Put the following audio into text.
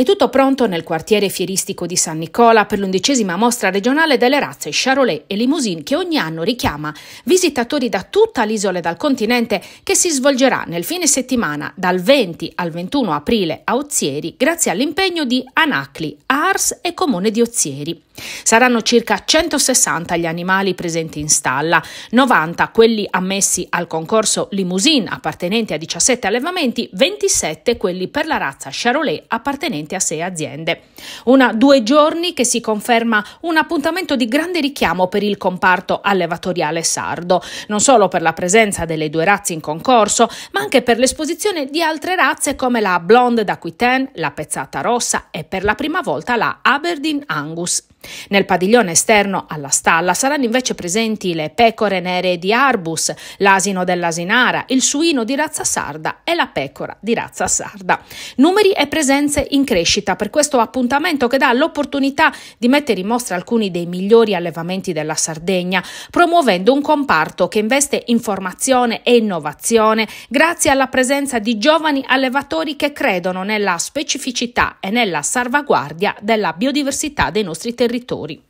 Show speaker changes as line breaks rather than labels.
È tutto pronto nel quartiere fieristico di San Nicola per l'undicesima mostra regionale delle razze Charolais e Limousine che ogni anno richiama visitatori da tutta l'isola e dal continente che si svolgerà nel fine settimana dal 20 al 21 aprile a Ozieri grazie all'impegno di Anacli, Ars e Comune di Ozieri. Saranno circa 160 gli animali presenti in stalla, 90 quelli ammessi al concorso limousine appartenenti a 17 allevamenti, 27 quelli per la razza Charolais appartenenti a 6 aziende. Una due giorni che si conferma un appuntamento di grande richiamo per il comparto allevatoriale sardo, non solo per la presenza delle due razze in concorso, ma anche per l'esposizione di altre razze come la blonde d'Aquitaine, la pezzata rossa e per la prima volta la Aberdeen Angus. Nel padiglione esterno alla stalla saranno invece presenti le pecore nere di Arbus, l'asino dell'asinara, il suino di razza sarda e la pecora di razza sarda. Numeri e presenze in crescita per questo appuntamento che dà l'opportunità di mettere in mostra alcuni dei migliori allevamenti della Sardegna, promuovendo un comparto che investe in formazione e innovazione grazie alla presenza di giovani allevatori che credono nella specificità e nella salvaguardia della biodiversità dei nostri territori.